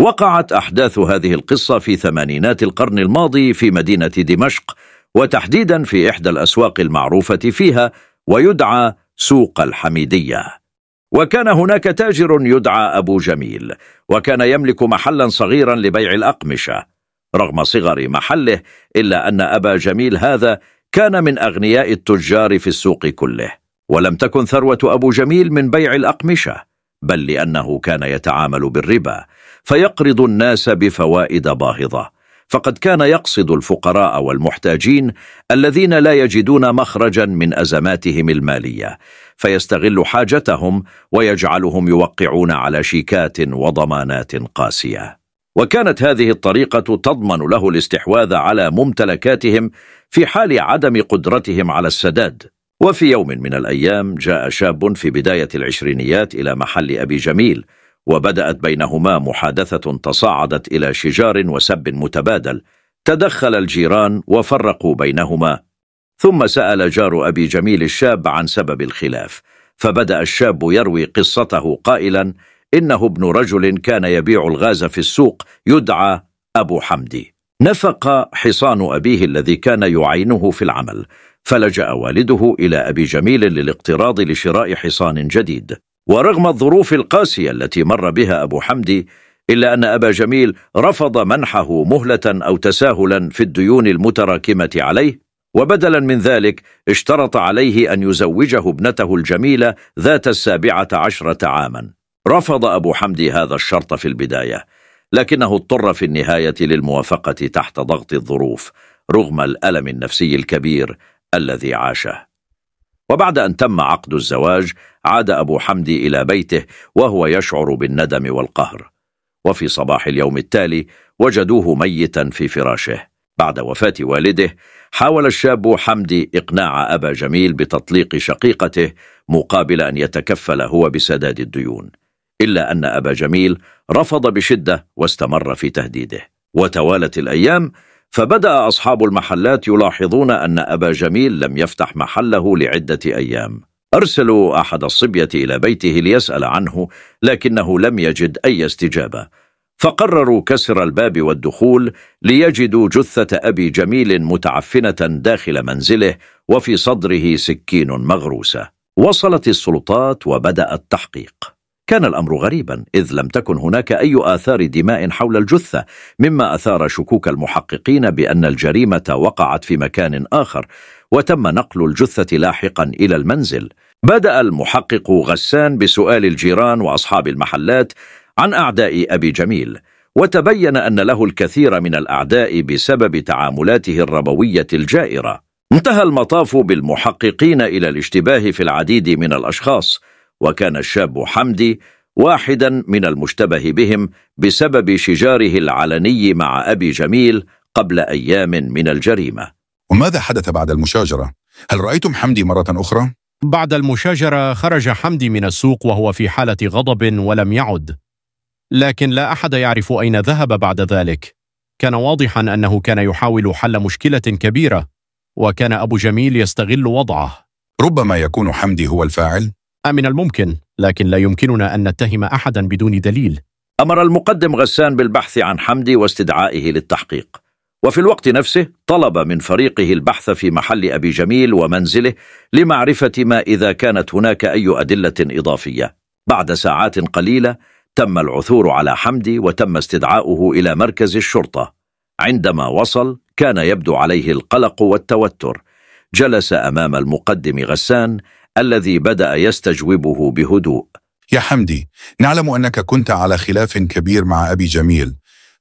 وقعت أحداث هذه القصة في ثمانينات القرن الماضي في مدينة دمشق وتحديدا في إحدى الأسواق المعروفة فيها ويدعى سوق الحميدية وكان هناك تاجر يدعى أبو جميل وكان يملك محلا صغيرا لبيع الأقمشة رغم صغر محله إلا أن أبا جميل هذا كان من أغنياء التجار في السوق كله ولم تكن ثروة أبو جميل من بيع الأقمشة بل لأنه كان يتعامل بالربا فيقرض الناس بفوائد باهظة فقد كان يقصد الفقراء والمحتاجين الذين لا يجدون مخرجا من أزماتهم المالية فيستغل حاجتهم ويجعلهم يوقعون على شيكات وضمانات قاسية وكانت هذه الطريقة تضمن له الاستحواذ على ممتلكاتهم في حال عدم قدرتهم على السداد وفي يوم من الأيام جاء شاب في بداية العشرينيات إلى محل أبي جميل وبدأت بينهما محادثة تصاعدت إلى شجار وسب متبادل تدخل الجيران وفرقوا بينهما ثم سأل جار أبي جميل الشاب عن سبب الخلاف فبدأ الشاب يروي قصته قائلا إنه ابن رجل كان يبيع الغاز في السوق يدعى أبو حمدي نفق حصان أبيه الذي كان يعينه في العمل فلجأ والده إلى أبي جميل للاقتراض لشراء حصان جديد ورغم الظروف القاسية التي مر بها أبو حمدي إلا أن أبا جميل رفض منحه مهلة أو تساهلا في الديون المتراكمة عليه وبدلا من ذلك اشترط عليه أن يزوجه ابنته الجميلة ذات السابعة عشرة عاما رفض أبو حمدي هذا الشرط في البداية لكنه اضطر في النهاية للموافقة تحت ضغط الظروف رغم الألم النفسي الكبير الذي عاشه وبعد أن تم عقد الزواج عاد أبو حمدي إلى بيته وهو يشعر بالندم والقهر وفي صباح اليوم التالي وجدوه ميتا في فراشه بعد وفاة والده حاول الشاب حمدي إقناع أبا جميل بتطليق شقيقته مقابل أن يتكفل هو بسداد الديون إلا أن أبا جميل رفض بشدة واستمر في تهديده وتوالت الأيام فبدأ أصحاب المحلات يلاحظون أن أبا جميل لم يفتح محله لعدة أيام أرسلوا أحد الصبية إلى بيته ليسأل عنه لكنه لم يجد أي استجابة فقرروا كسر الباب والدخول ليجدوا جثة أبي جميل متعفنة داخل منزله وفي صدره سكين مغروسة وصلت السلطات وبدأ التحقيق كان الأمر غريبا إذ لم تكن هناك أي آثار دماء حول الجثة مما أثار شكوك المحققين بأن الجريمة وقعت في مكان آخر وتم نقل الجثة لاحقا إلى المنزل بدأ المحقق غسان بسؤال الجيران وأصحاب المحلات عن أعداء أبي جميل وتبين أن له الكثير من الأعداء بسبب تعاملاته الربوية الجائرة انتهى المطاف بالمحققين إلى الاشتباه في العديد من الأشخاص وكان الشاب حمدي واحدا من المشتبه بهم بسبب شجاره العلني مع أبي جميل قبل أيام من الجريمة وماذا حدث بعد المشاجرة؟ هل رأيتم حمدي مرة أخرى؟ بعد المشاجرة خرج حمدي من السوق وهو في حالة غضب ولم يعد لكن لا أحد يعرف أين ذهب بعد ذلك كان واضحا أنه كان يحاول حل مشكلة كبيرة وكان أبو جميل يستغل وضعه ربما يكون حمدي هو الفاعل من الممكن لكن لا يمكننا أن نتهم أحدا بدون دليل أمر المقدم غسان بالبحث عن حمدي واستدعائه للتحقيق وفي الوقت نفسه طلب من فريقه البحث في محل أبي جميل ومنزله لمعرفة ما إذا كانت هناك أي أدلة إضافية بعد ساعات قليلة تم العثور على حمدي وتم استدعاؤه إلى مركز الشرطة عندما وصل كان يبدو عليه القلق والتوتر جلس أمام المقدم غسان الذي بدأ يستجوبه بهدوء يا حمدي نعلم أنك كنت على خلاف كبير مع أبي جميل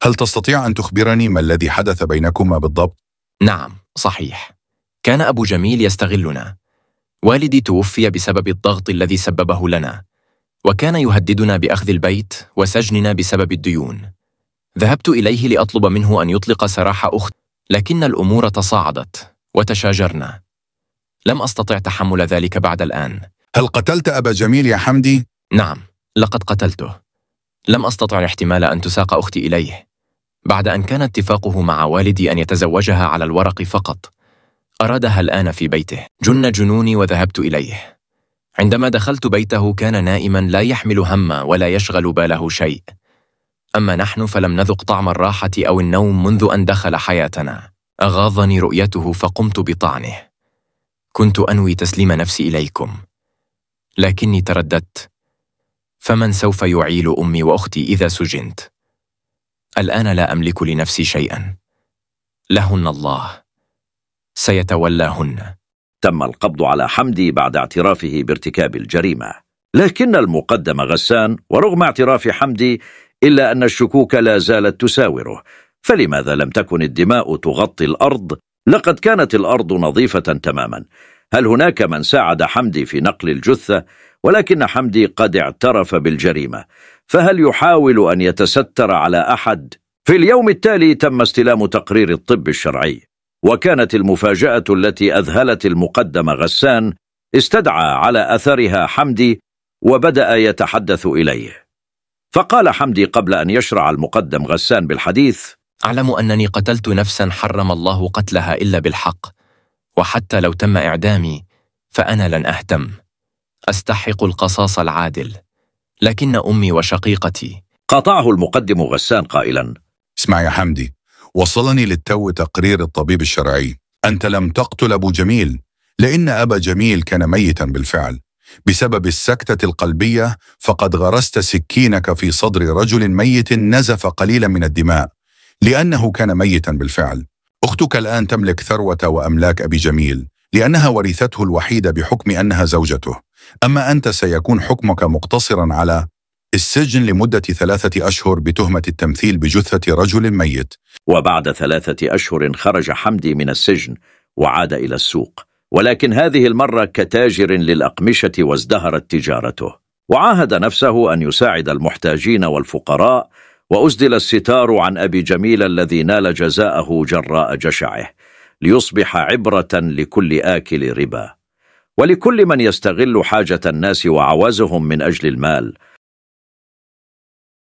هل تستطيع أن تخبرني ما الذي حدث بينكما بالضبط؟ نعم صحيح كان أبو جميل يستغلنا والدي توفي بسبب الضغط الذي سببه لنا وكان يهددنا بأخذ البيت وسجننا بسبب الديون ذهبت إليه لأطلب منه أن يطلق سراح أخت لكن الأمور تصاعدت وتشاجرنا لم أستطع تحمل ذلك بعد الآن هل قتلت أبا جميل يا حمدي؟ نعم لقد قتلته لم أستطع احتمال أن تساق أختي إليه بعد أن كان اتفاقه مع والدي أن يتزوجها على الورق فقط أرادها الآن في بيته جن جنوني وذهبت إليه عندما دخلت بيته كان نائما لا يحمل هم ولا يشغل باله شيء أما نحن فلم نذق طعم الراحة أو النوم منذ أن دخل حياتنا أغاظني رؤيته فقمت بطعنه كنت انوي تسليم نفسي اليكم لكني ترددت فمن سوف يعيل امي واختي اذا سجنت الان لا املك لنفسي شيئا لهن الله سيتولاهن تم القبض على حمدي بعد اعترافه بارتكاب الجريمه لكن المقدم غسان ورغم اعتراف حمدي الا ان الشكوك لا زالت تساوره فلماذا لم تكن الدماء تغطي الارض لقد كانت الأرض نظيفة تماما هل هناك من ساعد حمدي في نقل الجثة ولكن حمدي قد اعترف بالجريمة فهل يحاول أن يتستر على أحد؟ في اليوم التالي تم استلام تقرير الطب الشرعي وكانت المفاجأة التي أذهلت المقدم غسان استدعى على أثرها حمدي وبدأ يتحدث إليه فقال حمدي قبل أن يشرع المقدم غسان بالحديث اعلم انني قتلت نفسا حرم الله قتلها الا بالحق وحتى لو تم اعدامي فانا لن اهتم استحق القصاص العادل لكن امي وشقيقتي قاطعه المقدم غسان قائلا اسمع يا حمدي وصلني للتو تقرير الطبيب الشرعي انت لم تقتل ابو جميل لان ابا جميل كان ميتا بالفعل بسبب السكتة القلبية فقد غرست سكينك في صدر رجل ميت نزف قليلا من الدماء لأنه كان ميتا بالفعل أختك الآن تملك ثروة وأملاك أبي جميل لأنها ورثته الوحيدة بحكم أنها زوجته أما أنت سيكون حكمك مقتصرا على السجن لمدة ثلاثة أشهر بتهمة التمثيل بجثة رجل ميت وبعد ثلاثة أشهر خرج حمدي من السجن وعاد إلى السوق ولكن هذه المرة كتاجر للأقمشة وازدهرت تجارته وعاهد نفسه أن يساعد المحتاجين والفقراء وأزدل الستار عن أبي جميل الذي نال جزاءه جراء جشعه ليصبح عبرة لكل آكل ربا ولكل من يستغل حاجة الناس وعوزهم من أجل المال